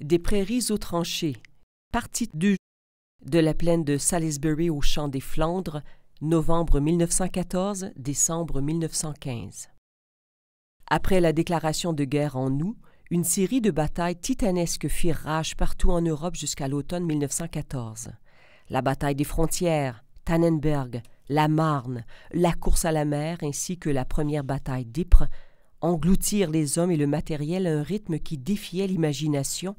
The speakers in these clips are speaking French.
des prairies aux tranchées. Partie 2 de la plaine de Salisbury au champ des Flandres, novembre 1914, décembre 1915. Après la déclaration de guerre en août, une série de batailles titanesques firent rage partout en Europe jusqu'à l'automne 1914. La bataille des frontières, Tannenberg, la Marne, la course à la mer ainsi que la première bataille d'Ypres engloutirent les hommes et le matériel à un rythme qui défiait l'imagination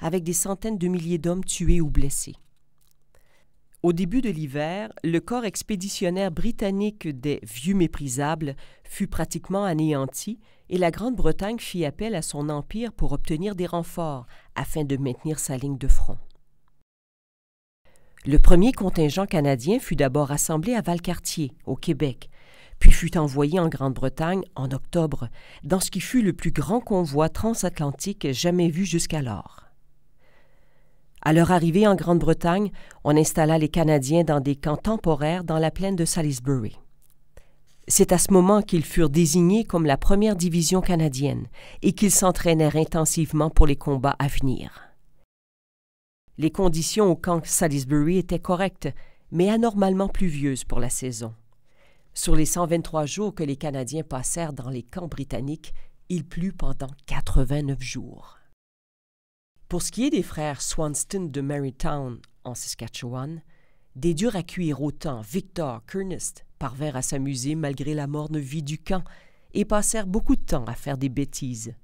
avec des centaines de milliers d'hommes tués ou blessés. Au début de l'hiver, le corps expéditionnaire britannique des Vieux méprisables fut pratiquement anéanti et la Grande-Bretagne fit appel à son empire pour obtenir des renforts afin de maintenir sa ligne de front. Le premier contingent canadien fut d'abord assemblé à Valcartier, au Québec, puis fut envoyé en Grande-Bretagne en octobre, dans ce qui fut le plus grand convoi transatlantique jamais vu jusqu'alors. À leur arrivée en Grande-Bretagne, on installa les Canadiens dans des camps temporaires dans la plaine de Salisbury. C'est à ce moment qu'ils furent désignés comme la première division canadienne et qu'ils s'entraînèrent intensivement pour les combats à venir. Les conditions au camp Salisbury étaient correctes, mais anormalement pluvieuses pour la saison. Sur les 123 jours que les Canadiens passèrent dans les camps britanniques, il plut pendant 89 jours. Pour ce qui est des frères Swanston de Marytown, en Saskatchewan, des durs à cuire autant Victor qu'Ernest parvinrent à s'amuser malgré la morne vie du camp et passèrent beaucoup de temps à faire des bêtises.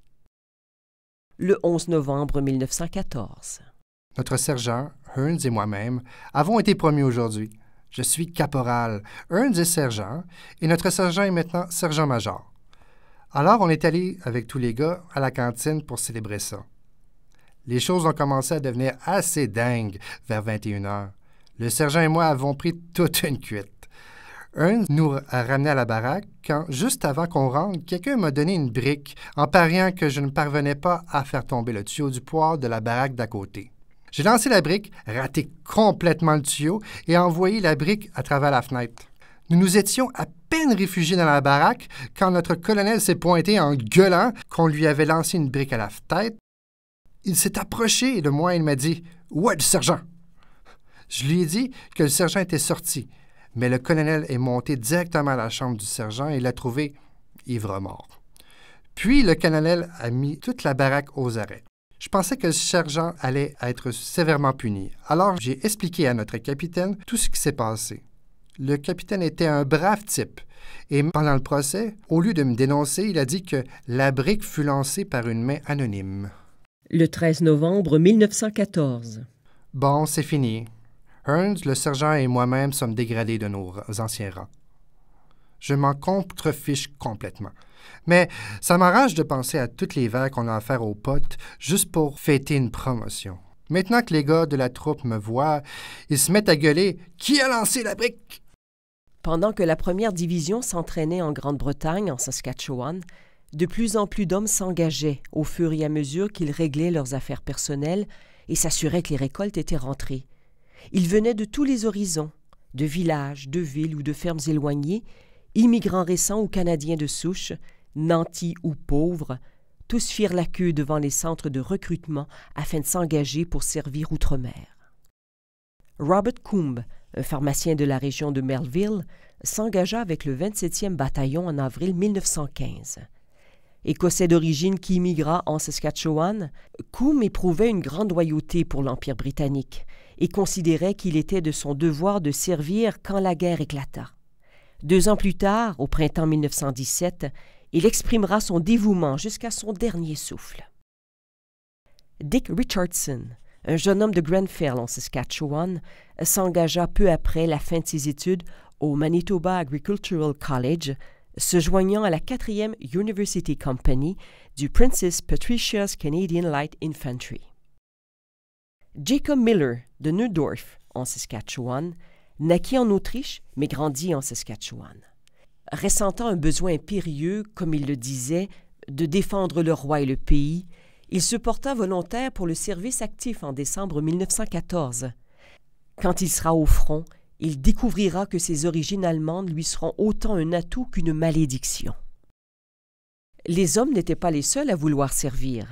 Le 11 novembre 1914. Notre sergent, Hearns et moi-même avons été promus aujourd'hui. Je suis caporal. Hearns est sergent et notre sergent est maintenant sergent-major. Alors on est allé avec tous les gars à la cantine pour célébrer ça. Les choses ont commencé à devenir assez dingues vers 21 h Le sergent et moi avons pris toute une cuite. Un nous a ramené à la baraque quand, juste avant qu'on rentre, quelqu'un m'a donné une brique en pariant que je ne parvenais pas à faire tomber le tuyau du poire de la baraque d'à côté. J'ai lancé la brique, raté complètement le tuyau et envoyé la brique à travers la fenêtre. Nous nous étions à peine réfugiés dans la baraque quand notre colonel s'est pointé en gueulant qu'on lui avait lancé une brique à la tête il s'est approché de moi et il m'a dit Où est le sergent Je lui ai dit que le sergent était sorti, mais le colonel est monté directement à la chambre du sergent et l'a trouvé ivre-mort. Puis le colonel a mis toute la baraque aux arrêts. Je pensais que le sergent allait être sévèrement puni, alors j'ai expliqué à notre capitaine tout ce qui s'est passé. Le capitaine était un brave type. Et pendant le procès, au lieu de me dénoncer, il a dit que la brique fut lancée par une main anonyme le 13 novembre 1914. Bon, c'est fini. Hearns, le sergent et moi-même sommes dégradés de nos anciens rangs. Je m'en contrefiche complètement. Mais ça m'arrache de penser à toutes les verres qu'on a à faire aux potes juste pour fêter une promotion. Maintenant que les gars de la troupe me voient, ils se mettent à gueuler Qui a lancé la brique Pendant que la première division s'entraînait en Grande-Bretagne, en Saskatchewan, de plus en plus d'hommes s'engageaient au fur et à mesure qu'ils réglaient leurs affaires personnelles et s'assuraient que les récoltes étaient rentrées. Ils venaient de tous les horizons, de villages, de villes ou de fermes éloignées, immigrants récents ou canadiens de souche, nantis ou pauvres, tous firent la queue devant les centres de recrutement afin de s'engager pour servir outre-mer. Robert Coombe, un pharmacien de la région de Melville, s'engagea avec le 27e bataillon en avril 1915 écossais d'origine qui immigra en Saskatchewan, Coombe éprouvait une grande loyauté pour l'Empire britannique et considérait qu'il était de son devoir de servir quand la guerre éclata. Deux ans plus tard, au printemps 1917, il exprimera son dévouement jusqu'à son dernier souffle. Dick Richardson, un jeune homme de Grenfell en Saskatchewan, s'engagea peu après la fin de ses études au Manitoba Agricultural College se joignant à la 4e University Company du Princess Patricia's Canadian Light Infantry. Jacob Miller de Neudorf, en Saskatchewan, naquit en Autriche mais grandit en Saskatchewan. Ressentant un besoin impérieux, comme il le disait, de défendre le roi et le pays, il se porta volontaire pour le service actif en décembre 1914. Quand il sera au front, il découvrira que ses origines allemandes lui seront autant un atout qu'une malédiction. Les hommes n'étaient pas les seuls à vouloir servir.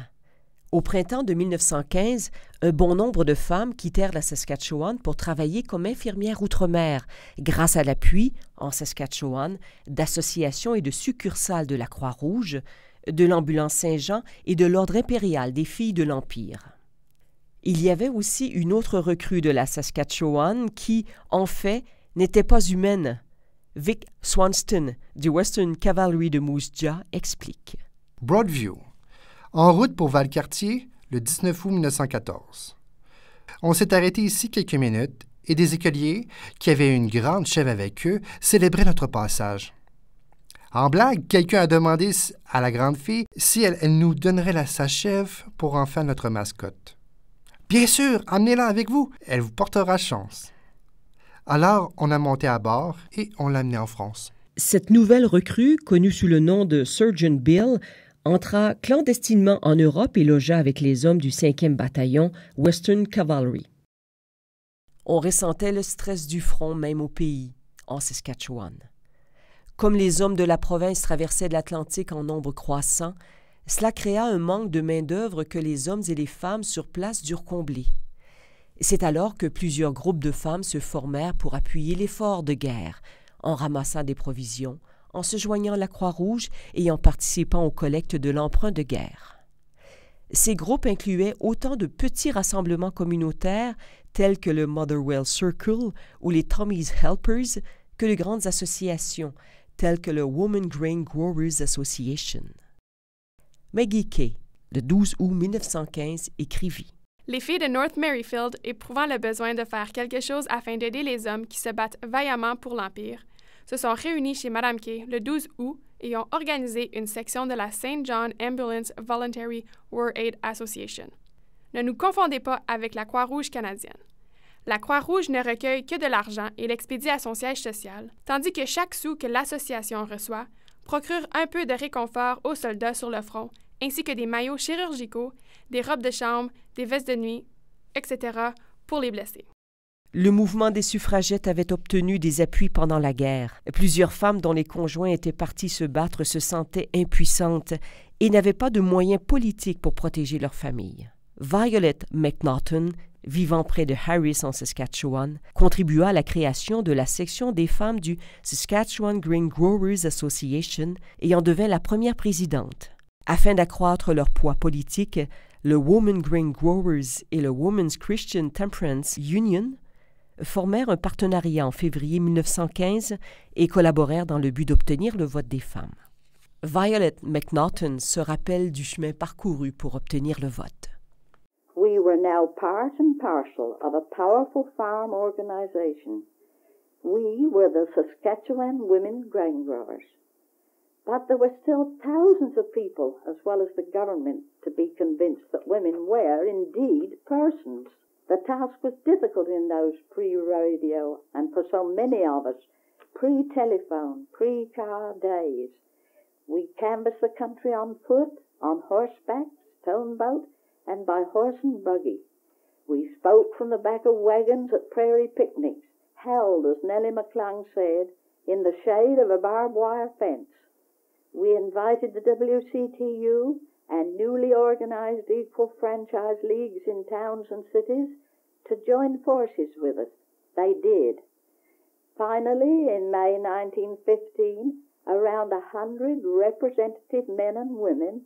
Au printemps de 1915, un bon nombre de femmes quittèrent la Saskatchewan pour travailler comme infirmières outre-mer, grâce à l'appui, en Saskatchewan, d'associations et de succursales de la Croix-Rouge, de l'ambulance Saint-Jean et de l'Ordre impérial des filles de l'Empire. Il y avait aussi une autre recrue de la Saskatchewan qui, en fait, n'était pas humaine. Vic Swanston du Western Cavalry de Moose Jaw explique. Broadview, en route pour Valcartier le 19 août 1914. On s'est arrêté ici quelques minutes et des écoliers, qui avaient une grande chèvre avec eux, célébraient notre passage. En blague, quelqu'un a demandé à la grande fille si elle, nous donnerait la sa chèvre pour en faire notre mascotte. Bien sûr, amenez-la avec vous, elle vous portera chance. Alors, on a monté à bord et on l'a amenée en France. Cette nouvelle recrue, connue sous le nom de Surgeon Bill, entra clandestinement en Europe et logea avec les hommes du 5e bataillon Western Cavalry. On ressentait le stress du front même au pays, en Saskatchewan. Comme les hommes de la province traversaient l'Atlantique en nombre croissant, cela créa un manque de main-d'œuvre que les hommes et les femmes sur place durent combler. C'est alors que plusieurs groupes de femmes se formèrent pour appuyer l'effort de guerre, en ramassant des provisions, en se joignant à la Croix-Rouge et en participant aux collectes de l'emprunt de guerre. Ces groupes incluaient autant de petits rassemblements communautaires tels que le Motherwell Circle ou les Tommy's Helpers que de grandes associations telles que le Woman Grain Growers Association. Maggie Kay, le 12 août 1915, écrivit Les filles de North Merrifield, éprouvant le besoin de faire quelque chose afin d'aider les hommes qui se battent vaillamment pour l'Empire, se sont réunies chez Madame Kay le 12 août et ont organisé une section de la St. John Ambulance Voluntary War Aid Association. Ne nous confondez pas avec la Croix-Rouge canadienne. La Croix-Rouge ne recueille que de l'argent et l'expédie à son siège social, tandis que chaque sou que l'association reçoit procurent un peu de réconfort aux soldats sur le front, ainsi que des maillots chirurgicaux, des robes de chambre, des vestes de nuit, etc., pour les blessés. Le mouvement des suffragettes avait obtenu des appuis pendant la guerre. Plusieurs femmes dont les conjoints étaient partis se battre se sentaient impuissantes et n'avaient pas de moyens politiques pour protéger leur famille. Violet McNaughton vivant près de Harris en Saskatchewan, contribua à la création de la section des femmes du Saskatchewan Green Growers Association et en devint la première présidente. Afin d'accroître leur poids politique, le Women Green Growers et le Women's Christian Temperance Union formèrent un partenariat en février 1915 et collaborèrent dans le but d'obtenir le vote des femmes. Violet McNaughton se rappelle du chemin parcouru pour obtenir le vote. We were now part and parcel of a powerful farm organization. We were the Saskatchewan Women Grain Growers. But there were still thousands of people, as well as the government, to be convinced that women were indeed persons. The task was difficult in those pre radio and for so many of us, pre telephone, pre car days. We canvassed the country on foot, on horseback, stone boat, and by horse and buggy. We spoke from the back of wagons at prairie picnics, held, as Nellie McClung said, in the shade of a barbed wire fence. We invited the WCTU and newly organized equal franchise leagues in towns and cities to join forces with us. They did. Finally, in May 1915, around a hundred representative men and women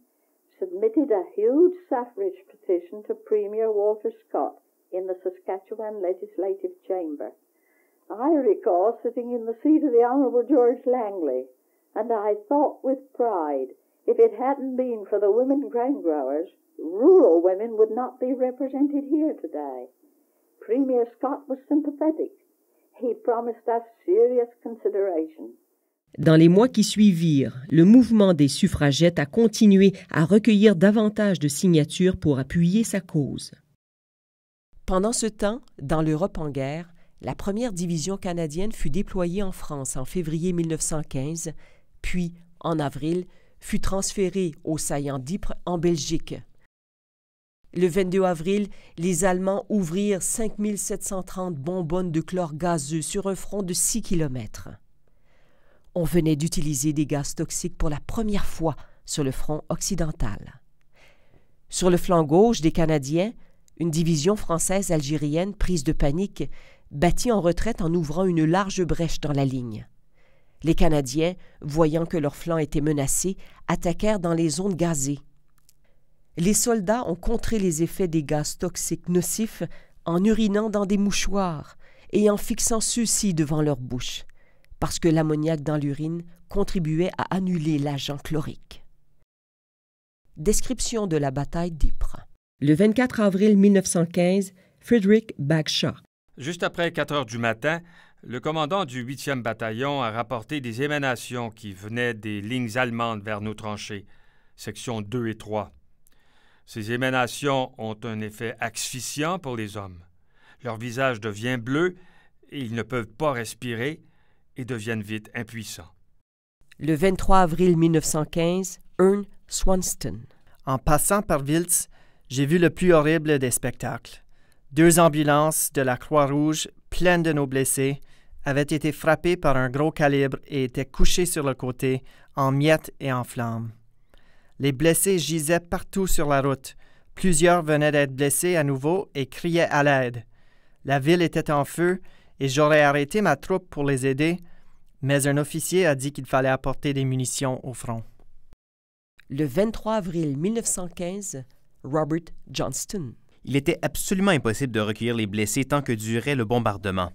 submitted a huge suffrage petition to Premier Walter Scott in the Saskatchewan Legislative Chamber. I recall sitting in the seat of the Honourable George Langley, and I thought with pride, if it hadn't been for the women grain growers, rural women would not be represented here today. Premier Scott was sympathetic. He promised us serious consideration. Dans les mois qui suivirent, le mouvement des suffragettes a continué à recueillir davantage de signatures pour appuyer sa cause. Pendant ce temps, dans l'Europe en guerre, la première division canadienne fut déployée en France en février 1915, puis, en avril, fut transférée au saillant d'Ypres en Belgique. Le 22 avril, les Allemands ouvrirent 5730 bonbonnes de chlore gazeux sur un front de 6 kilomètres on venait d'utiliser des gaz toxiques pour la première fois sur le front occidental. Sur le flanc gauche des Canadiens, une division française algérienne prise de panique battit en retraite en ouvrant une large brèche dans la ligne. Les Canadiens, voyant que leur flanc était menacé, attaquèrent dans les zones gazées. Les soldats ont contré les effets des gaz toxiques nocifs en urinant dans des mouchoirs et en fixant ceux-ci devant leur bouche parce que l'ammoniac dans l'urine contribuait à annuler l'agent chlorique. Description de la bataille d'Ypres. Le 24 avril 1915, Frederick Bagshaw. Juste après 4 heures du matin, le commandant du 8e bataillon a rapporté des émanations qui venaient des lignes allemandes vers nos tranchées, sections 2 et 3. Ces émanations ont un effet asphyxiant pour les hommes. Leur visage devient bleu et ils ne peuvent pas respirer, et deviennent vite impuissants. Le 23 avril 1915, Ern Swanston. En passant par Wiltz, j'ai vu le plus horrible des spectacles. Deux ambulances de la Croix-Rouge, pleines de nos blessés, avaient été frappées par un gros calibre et étaient couchées sur le côté, en miettes et en flammes. Les blessés gisaient partout sur la route. Plusieurs venaient d'être blessés à nouveau et criaient à l'aide. La ville était en feu et j'aurais arrêté ma troupe pour les aider, mais un officier a dit qu'il fallait apporter des munitions au front. Le 23 avril 1915, Robert Johnston. Il était absolument impossible de recueillir les blessés tant que durait le bombardement.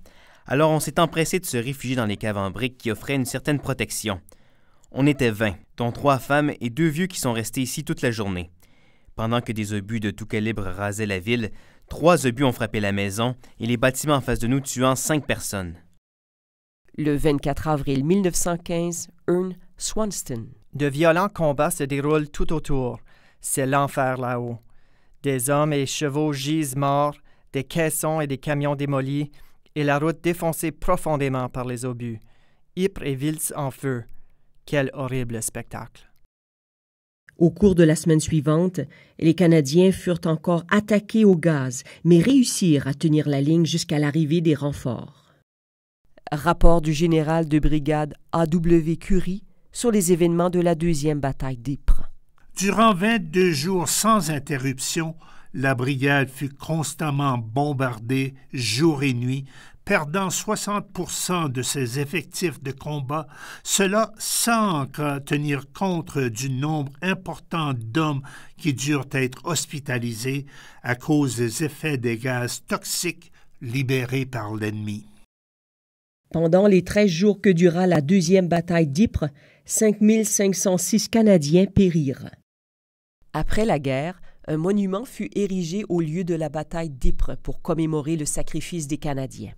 Alors on s'est empressé de se réfugier dans les caves en briques qui offraient une certaine protection. On était vingt, dont trois femmes et deux vieux qui sont restés ici toute la journée. Pendant que des obus de tout calibre rasaient la ville, Trois obus ont frappé la maison et les bâtiments en face de nous tuant cinq personnes. Le 24 avril 1915, Ern Swanston. De violents combats se déroulent tout autour. C'est l'enfer là-haut. Des hommes et chevaux gisent morts, des caissons et des camions démolis, et la route défoncée profondément par les obus. Ypres et Vils en feu. Quel horrible spectacle. Au cours de la semaine suivante, les Canadiens furent encore attaqués au gaz, mais réussirent à tenir la ligne jusqu'à l'arrivée des renforts. Rapport du général de brigade A.W. Curie sur les événements de la deuxième bataille d'Ypres. Durant 22 jours sans interruption, la brigade fut constamment bombardée jour et nuit perdant 60% de ses effectifs de combat, cela sans tenir compte du nombre important d'hommes qui durent être hospitalisés à cause des effets des gaz toxiques libérés par l'ennemi. Pendant les 13 jours que dura la deuxième bataille d'Ypres, 5506 Canadiens périrent. Après la guerre, un monument fut érigé au lieu de la bataille d'Ypres pour commémorer le sacrifice des Canadiens.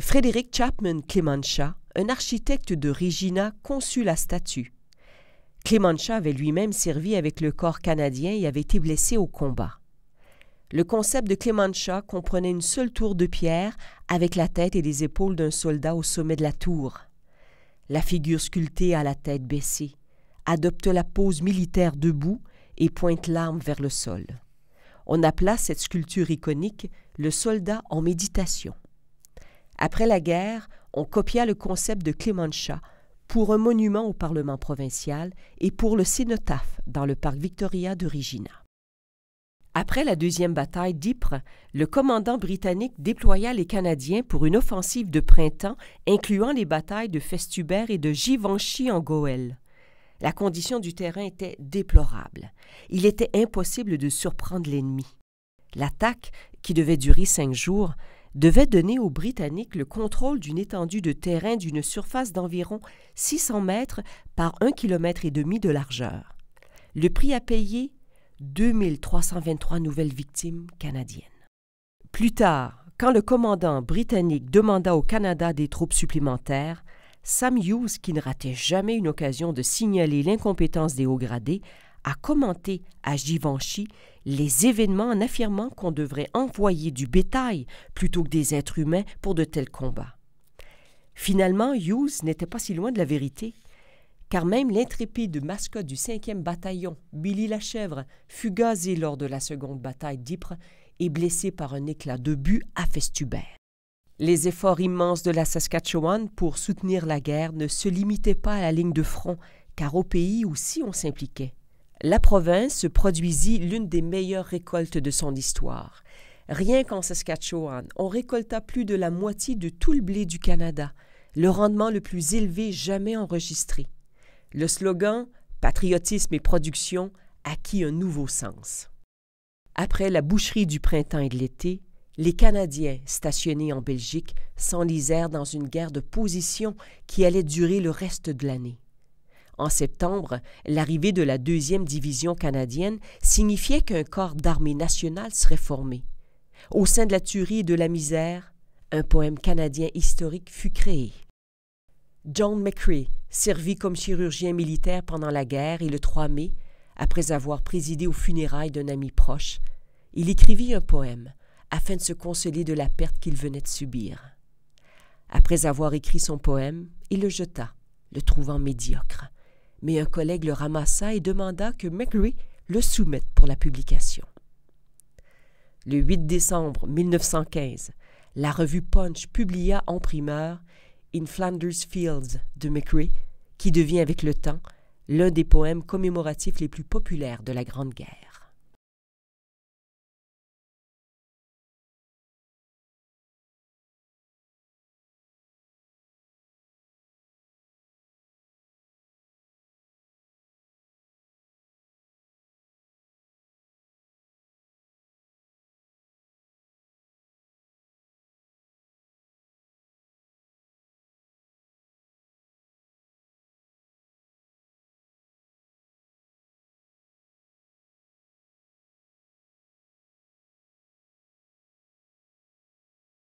Frédéric Chapman Clemencha, un architecte de Regina, conçut la statue. Clemencha avait lui-même servi avec le corps canadien et avait été blessé au combat. Le concept de Clemencha comprenait une seule tour de pierre avec la tête et les épaules d'un soldat au sommet de la tour. La figure sculptée à la tête baissée adopte la pose militaire debout et pointe l'arme vers le sol. On appela cette sculpture iconique le soldat en méditation. Après la guerre, on copia le concept de Clemenshaw pour un monument au Parlement provincial et pour le cénotaphe dans le parc Victoria de Regina. Après la deuxième bataille d'Ypres, le commandant britannique déploya les Canadiens pour une offensive de printemps incluant les batailles de Festubert et de Givenchy en Goële. La condition du terrain était déplorable. Il était impossible de surprendre l'ennemi. L'attaque, qui devait durer cinq jours, devait donner aux Britanniques le contrôle d'une étendue de terrain d'une surface d'environ 600 mètres par 1,5 km de largeur. Le prix à payer 2323 nouvelles victimes canadiennes. Plus tard, quand le commandant britannique demanda au Canada des troupes supplémentaires, Sam Hughes, qui ne ratait jamais une occasion de signaler l'incompétence des hauts gradés, a commenté à Givenchy les événements en affirmant qu'on devrait envoyer du bétail plutôt que des êtres humains pour de tels combats. Finalement, Hughes n'était pas si loin de la vérité, car même l'intrépide mascotte du 5e bataillon, Billy la Chèvre, fut gazé lors de la seconde bataille d'Ypres et blessé par un éclat de but à Festubert. Les efforts immenses de la Saskatchewan pour soutenir la guerre ne se limitaient pas à la ligne de front, car au pays aussi on s'impliquait la province produisit l'une des meilleures récoltes de son histoire. Rien qu'en Saskatchewan, on récolta plus de la moitié de tout le blé du Canada, le rendement le plus élevé jamais enregistré. Le slogan Patriotisme et production acquit un nouveau sens. Après la boucherie du printemps et de l'été, les Canadiens stationnés en Belgique s'enlisèrent dans une guerre de position qui allait durer le reste de l'année. En septembre, l'arrivée de la deuxième division canadienne signifiait qu'un corps d'armée nationale serait formé. Au sein de la tuerie et de la misère, un poème canadien historique fut créé. John McCrae servit comme chirurgien militaire pendant la guerre et le 3 mai, après avoir présidé aux funérailles d'un ami proche, il écrivit un poème afin de se consoler de la perte qu'il venait de subir. Après avoir écrit son poème, il le jeta, le trouvant médiocre mais un collègue le ramassa et demanda que McRae le soumette pour la publication. Le 8 décembre 1915, la revue Punch publia en primeur In Flanders Fields de McRae, qui devient avec le temps l'un des poèmes commémoratifs les plus populaires de la Grande Guerre.